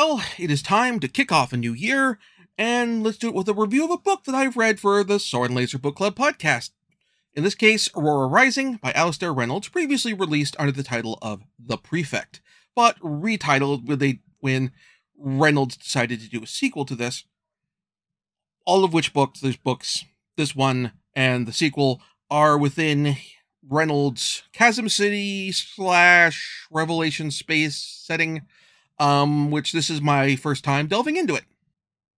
Well, it is time to kick off a new year, and let's do it with a review of a book that I've read for the Sword and Laser Book Club podcast. In this case, Aurora Rising by Alastair Reynolds, previously released under the title of The Prefect, but retitled when, when Reynolds decided to do a sequel to this. All of which books, there's books, this one and the sequel, are within Reynolds' Chasm City slash Revelation Space setting um, which this is my first time delving into it.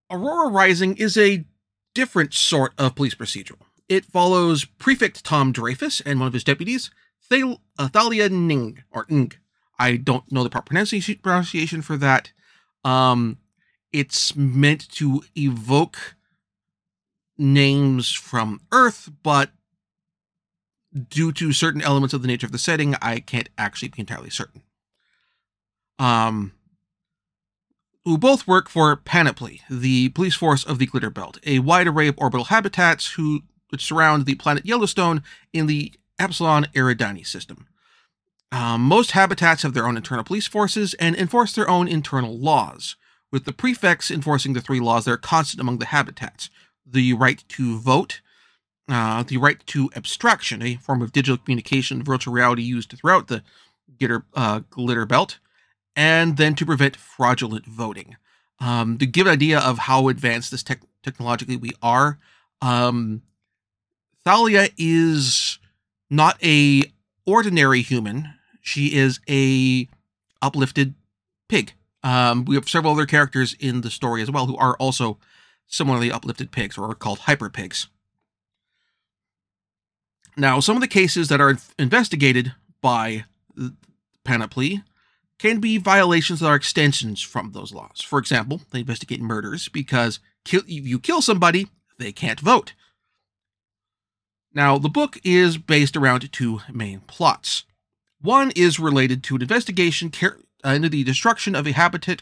Aurora Rising is a different sort of police procedural. It follows Prefect Tom Dreyfus and one of his deputies, Thal- uh, Thalia Ning, or Ng. I don't know the proper pronunciation for that. Um, it's meant to evoke names from Earth, but due to certain elements of the nature of the setting, I can't actually be entirely certain. Um, who both work for Panoply, the police force of the Glitter Belt, a wide array of orbital habitats who surround the planet Yellowstone in the Epsilon Eridani system. Um, most habitats have their own internal police forces and enforce their own internal laws, with the prefects enforcing the three laws that are constant among the habitats the right to vote, uh, the right to abstraction, a form of digital communication, virtual reality used throughout the uh, Glitter Belt, and then to prevent fraudulent voting. Um, to give an idea of how advanced this tech technologically we are, um, Thalia is not a ordinary human. She is a uplifted pig. Um, we have several other characters in the story as well who are also similarly uplifted pigs or are called hyper pigs. Now, some of the cases that are investigated by Panoply can be violations that are extensions from those laws. For example, they investigate murders because kill, you kill somebody, they can't vote. Now, the book is based around two main plots. One is related to an investigation uh, into the destruction of a habitat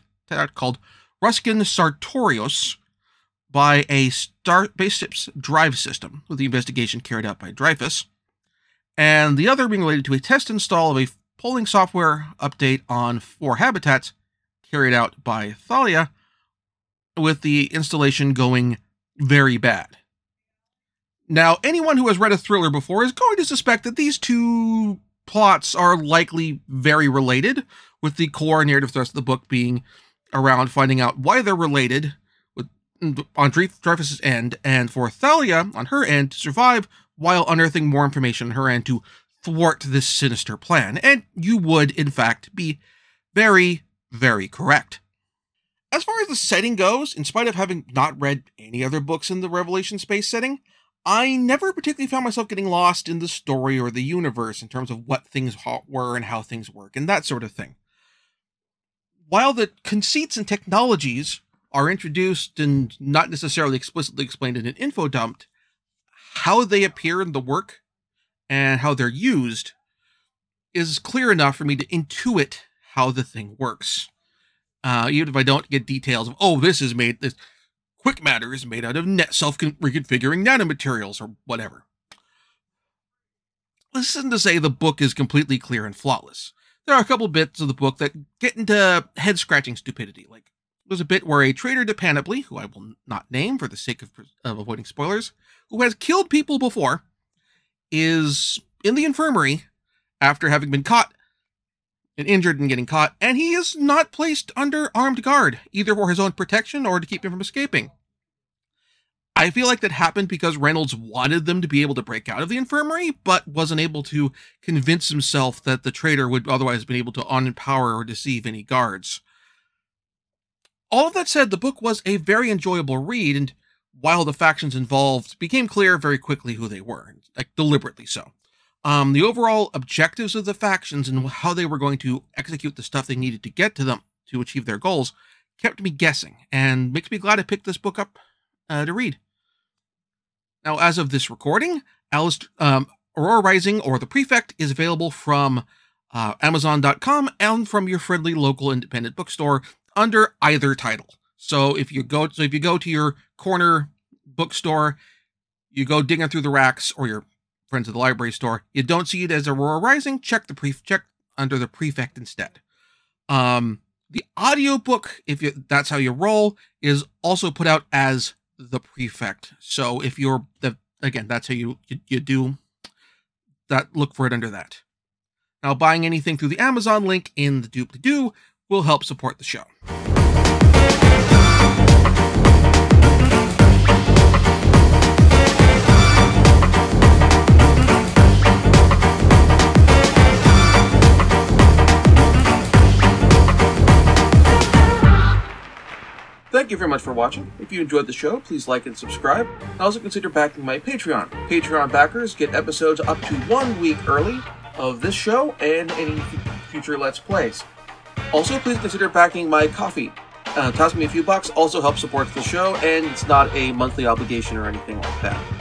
called Ruskin Sartorius by a star ship's drive system, with the investigation carried out by Dreyfus, and the other being related to a test install of a polling software update on four habitats carried out by Thalia, with the installation going very bad. Now, anyone who has read a thriller before is going to suspect that these two plots are likely very related, with the core narrative thrust of the book being around finding out why they're related with, Andre Dreyfus's end, and for Thalia, on her end, to survive while unearthing more information on her end to thwart this sinister plan, and you would, in fact, be very, very correct. As far as the setting goes, in spite of having not read any other books in the Revelation space setting, I never particularly found myself getting lost in the story or the universe in terms of what things were and how things work and that sort of thing. While the conceits and technologies are introduced and not necessarily explicitly explained in an info dump, how they appear in the work and how they're used is clear enough for me to intuit how the thing works. Uh, even if I don't get details of, oh, this is made, this quick matter is made out of net self reconfiguring nanomaterials or whatever. This isn't to say the book is completely clear and flawless. There are a couple bits of the book that get into head scratching stupidity. Like, there's a bit where a traitor to Panoply, who I will not name for the sake of, of avoiding spoilers, who has killed people before, is in the infirmary after having been caught and injured and getting caught, and he is not placed under armed guard, either for his own protection or to keep him from escaping. I feel like that happened because Reynolds wanted them to be able to break out of the infirmary, but wasn't able to convince himself that the traitor would otherwise have been able to unempower or deceive any guards. All of that said, the book was a very enjoyable read, and while the factions involved became clear very quickly who they were, like deliberately so. Um, the overall objectives of the factions and how they were going to execute the stuff they needed to get to them to achieve their goals kept me guessing and makes me glad I picked this book up uh, to read. Now, as of this recording, um, Aurora Rising or The Prefect is available from uh, Amazon.com and from your friendly local independent bookstore under either title. So if you go, so if you go to your corner bookstore, you go digging through the racks, or your friends at the library store, you don't see it as Aurora Rising. Check the pre check under the prefect instead. Um, the audiobook, if you, that's how you roll, is also put out as the prefect. So if you're the again, that's how you, you you, do that. Look for it under that. Now, buying anything through the Amazon link in the dupe to do will help support the show. Thank you very much for watching. If you enjoyed the show, please like and subscribe. And also consider backing my Patreon. Patreon backers get episodes up to one week early of this show and any future Let's Plays. Also, please consider backing my coffee. Uh, toss me a few bucks also helps support the show, and it's not a monthly obligation or anything like that.